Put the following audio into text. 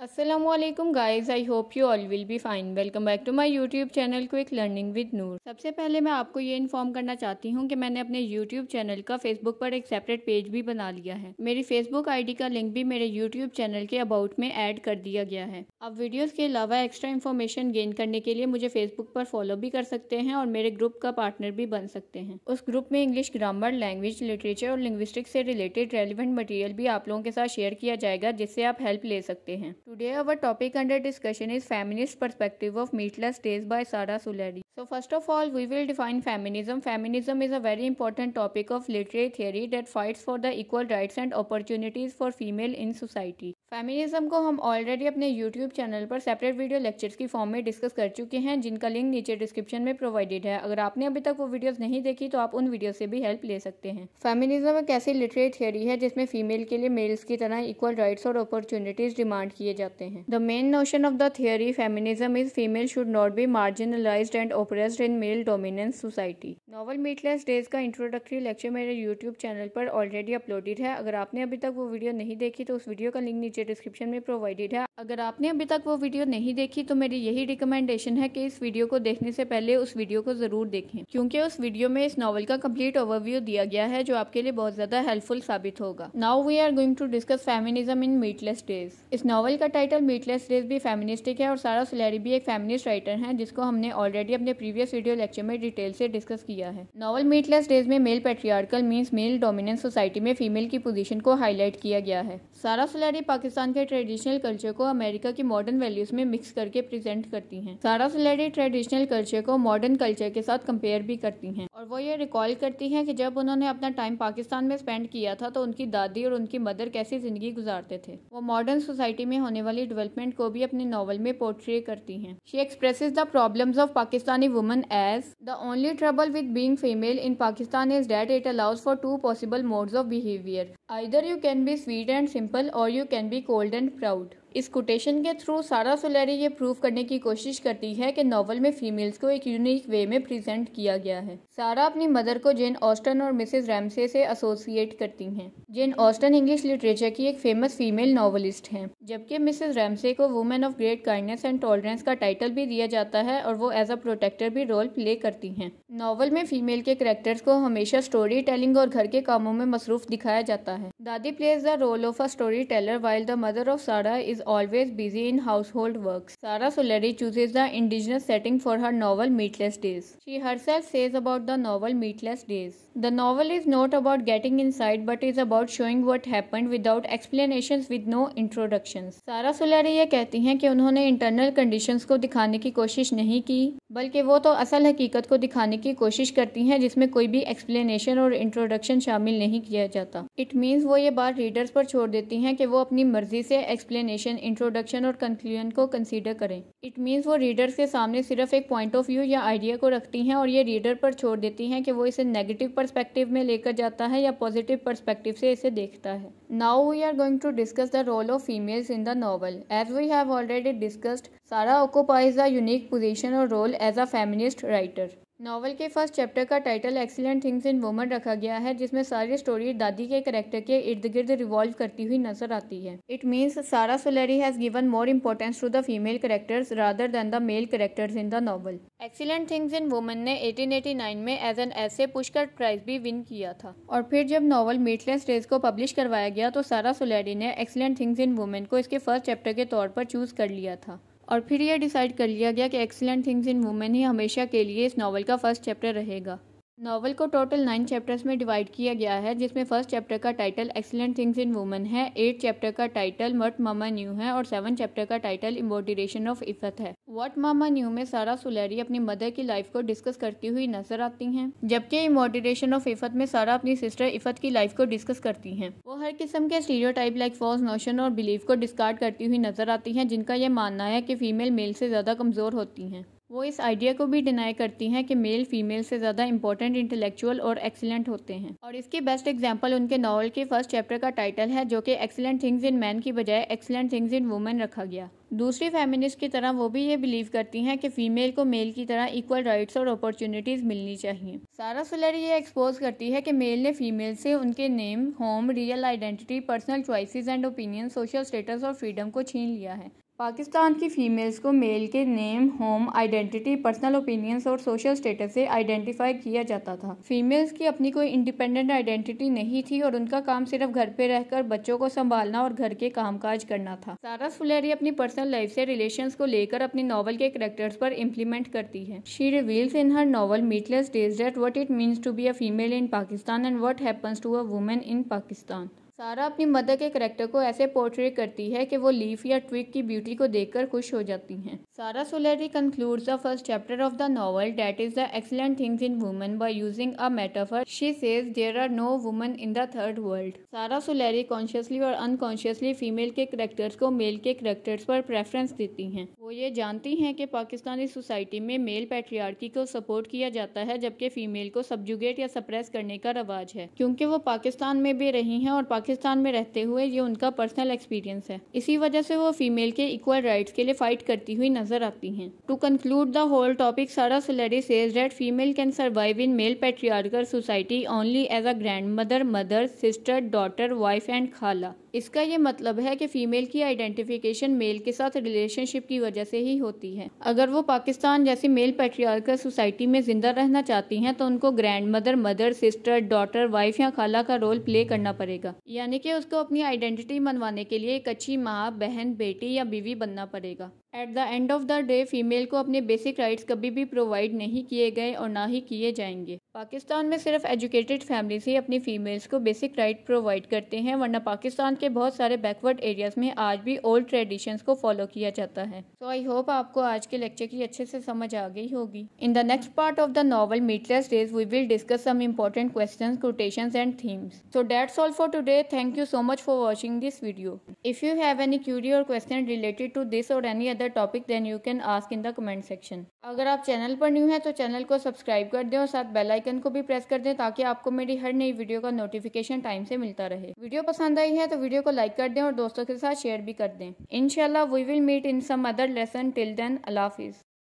Aslam guys I hope you all will be fine welcome back to my YouTube channel quick learning with Noor सबसे पहले मैं आपको ये inform करना चाहती हूँ कि मैंने अपने यूट्यूब चैनल का फेसबुक पर एक सेपरेट पेज भी बना लिया है मेरी फेसबुक आईडी का लिंक भी मेरे यूट्यूब चैनल के अबाउट में ऐड कर दिया गया है आप वीडियोज़ के अलावा एक्स्ट्रा इन्फॉर्मेशन गेन करने के लिए मुझे फेसबुक पर फॉलो भी कर सकते हैं और मेरे ग्रुप का पार्टनर भी बन सकते हैं उस ग्रुप में इंग्लिश ग्रामर लैंग्वेज लिटरेचर और लिंग्विस्टिक्स से रिलेटेड रेलिवेंट मटीरियल भी आप लोगों के साथ शेयर किया जाएगा जिससे आप हेल्प ले सकते हैं Today our topic under discussion is feminist perspective of meatless days by Sara Sulari. So first of all, we will define feminism. Feminism is a very important topic of literary theory that fights for the equal rights and opportunities for female in society. Feminism को हम already अपने YouTube channel पर separate video lectures की form में discuss कर चुके हैं जिनका लिंक नीचे डिस्क्रिप्शन में प्रोवाइडेड है अगर आपने अभी तक वो वीडियोस नहीं देखी तो आप उन वीडियो से भी हेल्प ले सकते हैं फेमिनिज्म एक ऐसी लिटरेरी थियोरी है जिसमें फीमेल के लिए मेल्स की तरह इक्वल राइट्स और अपॉर्चुनिटीज डिमांड किए जाते हैं the main notion of the theory feminism is female should not be marginalise and oppressed in male dominance society novel meatless days का इंट्रोडक्टरी लेक्चर मेरे यूट्यूब चैनल पर already uploaded है अगर आपने अभी तक वो वीडियो नहीं देखी तो उस वीडियो का लिंक नीचे डिस्क्रिप्शन में प्रोवाइडेड है अगर आपने अभी तक वो वीडियो नहीं देखी तो मेरी यही रिकमेंडेशन है कि इस वीडियो को देखने से पहले उस वीडियो को जरूर देखें क्योंकि उस वीडियो में इस नॉवल का कम्प्लीट ओवरव्यू दिया गया है जो आपके लिए बहुत ज्यादा हेल्पफुल साबित होगा now we are going to discuss feminism in meatless days इस नॉवल का टाइटल मीटलेस डेज भी फेमिनिस्टिक है और सारा सिलेरी भी एक फेमिनिस्ट राइटर है जिसको हमने ऑलरेडी अपने प्रीवियस वीडियो लेक्चर में डिटेल से डिस्कस किया है नॉवल मीटलेस डेज में male patriarchal means male dominance society में फीमेल की पोजीशन को हाईलाइट किया गया है सारा सलेरी पाकिस्तान के ट्रेडिशनल कल्चर को अमेरिका की मॉडर्न वैल्यूज में मिक्स करके प्रेजेंट करती है सारा सलेरी ट्रेडिशनल कल्चर को मॉडर्न कल्चर के साथ कंपेयर भी करती है और वो ये रिकॉल करती हैं कि जब उन्होंने अपना टाइम पाकिस्तान में स्पेंड किया था तो उनकी दादी और उनकी मदर कैसी ज़िंदगी गुजारते थे वो मॉडर्न सोसाइटी में होने वाली डेवलपमेंट को भी अपने नावल में पोर्ट्रे करती हैं she express the problems of Pakistani woman as the only trouble with being female in Pakistan is that it allows for two possible modes of behaviour either you can be sweet and simple और you can be cold and proud इस quotation के through Sara Suleri ये prove करने की कोशिश करती है कि नावल में फीमेल्स को एक यूनिक वे में प्रेजेंट किया गया है सारा अपनी मदर को जेन ऑस्टन और मिसेज रैमसे से एसोसिएट करती हैं जेन ऑस्टन इंग्लिश लिटरेचर की एक फेमस फीमेल नॉवलिस्ट हैं जबकि मिसेज रैमसे को women of great kindness and tolerance का टाइटल भी दिया जाता है और वो एज अ प्रोटेक्टर भी रोल प्ले करती हैं नॉवल में फीमेल के करेक्टर्स को हमेशा स्टोरी टेलिंग और घर के कामों में मसरूफ दिखाया जाता है Dadi plays the role of a story teller while the mother of Sara is always busy in household works. Sara Solari chooses the indigenous setting for her novel Meatless Days. She herself says about the novel Meatless Days. The novel is not about getting inside but is about showing what happened without explanations with no introductions. Sara Solari ye kehti hain ki unhone internal conditions ko dikhane ki koshish nahi ki balki wo to asal haqeeqat ko dikhane ki koshish karti hain jisme koi bhi explanation aur introduction shamil nahi kiya jata. It means wo ye baat readers par chhod deti hain ki wo apni marzi se explanation description introduction और conclusion को consider करें it means वो readers के सामने सिर्फ एक point of view या idea को रखती हैं और ये रीडर पर छोड़ देती हैं कि वो इसे नेगेटिव पर्सपेक्टिव में लेकर जाता है या पॉजिटिव पर्सपेक्टिव से इसे देखता है now we are going to discuss the role of females in the novel as we have already discussed Sara occupies the unique position और role as a feminist writer novel के फर्स्ट चैप्टर का title excellent things in woman रखा गया है जिसमें सारी story दादी के करेक्टर के इर्द गिर्द रिवॉल्व करती हुई नजर आती है it means Sara Suleri has given more importance to the female characters rather than the male characters in the novel excellent things in woman ने 1889 में एज एन ऐसे पुष्कर प्राइज भी विन किया था और फिर जब नावल मीटलेस डेज को पब्लिश करवाया गया तो सारा सोलेरी ने एक्सीलेंट थिंग्स इन वुमेन को इसके फर्स्ट चैप्टर के तौर पर चूज कर लिया था और फिर यह डिसाइड कर लिया गया कि एक्सीलेंट थिंग्स इन वुमेन ही हमेशा के लिए इस नावल का फर्स्ट चैप्टर रहेगा नॉवल को टोटल नाइन चैप्टर्स में डिवाइड किया गया है जिसमें फर्स्ट चैप्टर का title excellent things in woman है एट चैप्टर का टाइटल वट मामा न्यू है और सेवन चैप्टर का टाइटल इम्बोडिशन ऑफ इफत है वट मामा न्यू में सारा सुलेरी अपनी मदर की लाइफ को डिस्कस करती हुई नजर आती हैं जबकि इम्बोडरेशन ऑफ इफत में सारा अपनी सिस्टर इफत की लाइफ को डिस्कस करती हैं वो हर किस्म के stereotype like false notion और बिलीफ को डिस्कार्ड करती हुई नजर आती हैं जिनका यह मानना है कि फीमेल मेल से ज़्यादा कमज़ोर होती हैं वो इस आइडिया को भी डिनाई करती हैं कि मेल फीमेल से ज़्यादा इंपॉर्टेंट इंटेलेक्चुअल और एक्सीलेंट होते हैं और इसके बेस्ट एग्जांपल उनके नावल के फर्स्ट चैप्टर का टाइटल है जो कि एक्सीलेंट थिंग्स इन मैन की बजाय एक्सीलेंट थिंग्स इन वुमेन रखा गया दूसरी फेमिनिस्ट की तरह वो भी ये बिलीव करती हैं कि फीमेल को मेल की तरह इक्वल राइट्स और अपॉर्चुनिटीज़ मिलनी चाहिए सारा सुलर ये एक्सपोज करती है कि मेल ने फीमेल से उनके name home real identity personal choice and opinion social status और फ्रीडम को छीन लिया है पाकिस्तान की फ़ीमेल्स को मेल के name home identity personal opinions और सोशल स्टेटस से आइडेंटिफाई किया जाता था फीमेल्स की अपनी कोई इंडिपेंडेंट आइडेंटिटी नहीं थी और उनका काम सिर्फ घर पे रहकर बच्चों को संभालना और घर के कामकाज करना था सारा फुलेरी अपनी पर्सनल लाइफ से रिलेशंस को लेकर अपनी नॉवल के करेक्टर्स पर इम्प्लीमेंट करती है she reveals in her novel meatless days that what it means to be a female in Pakistan and what happens to a women in Pakistan Sara अपनी मदर के करेक्टर को ऐसे पोर्ट्रेट करती है कि वो लीफ या ट्विक की ब्यूटी को देखकर खुश हो जाती हैं Sara Suleri concludes the first chapter of the novel that is the excellent things in women by using a metaphor she says there are no women in the third world Sara Suleri consciously और unconsciously female के characters को male के characters पर preference देती हैं वो ये जानती हैं कि पाकिस्तानी सोसाइटी में मेल पैट्रियार्की को सपोर्ट किया जाता है जबकि फीमेल को सब्जुगेट या सप्रेस करने का रवाज है क्योंकि वो पाकिस्तान में भी रही हैं और पाकिस्तान पाकिस्तान में रहते हुए ये उनका पर्सनल एक्सपीरियंस है इसी वजह से वो फीमेल के इक्वल राइट्स के लिए फाइट करती हुई नजर आती हैं to conclude the whole topic Sara Suleri says that female can survive in male patriarchal society only as a grandmother mother sister daughter wife and khala इसका ये मतलब है कि फीमेल की आइडेंटिफिकेशन मेल के साथ रिलेशनशिप की वजह से ही होती है अगर वो पाकिस्तान जैसी मेल पेट्रियार्कल सोसाइटी में जिंदा रहना चाहती हैं तो उनको grandmother mother sister daughter wife या खाला का रोल प्ले करना पड़ेगा यानी कि उसको अपनी आइडेंटिटी मनवाने के लिए एक अच्छी माँ बहन बेटी या बीवी बनना पड़ेगा at the end of the day female को अपने बेसिक राइट्स कभी भी प्रोवाइड नहीं किए गए और ना ही किए जाएंगे पाकिस्तान में सिर्फ एजुकेटेड फैमिलीज ही अपनी फीमेल्स को बेसिक राइट प्रोवाइड करते हैं वरना पाकिस्तान के बहुत सारे बैकवर्ड एरियाज में आज भी ओल्ड ट्रेडिशंस को फॉलो किया जाता है सो आई होप आपको आज के लेक्चर की अच्छे से समझ आ गई होगी in the next part of the novel meatless days we will discuss some important question quotation and themes so that all for today thank you so much for watching this video if you have any query or question related to this or any other topic then you can ask in the comment section अगर आप channel पर new हैं तो channel को subscribe कर दें और साथ बेल आइकन को भी प्रेस कर दें ताकि आपको मेरी हर नई वीडियो का नोटिफिकेशन टाइम से मिलता रहे वीडियो पसंद आई है तो वीडियो को लाइक कर दें और दोस्तों के साथ शेयर भी कर दें इनशाला we will meet in some other lesson till then अलाफिज़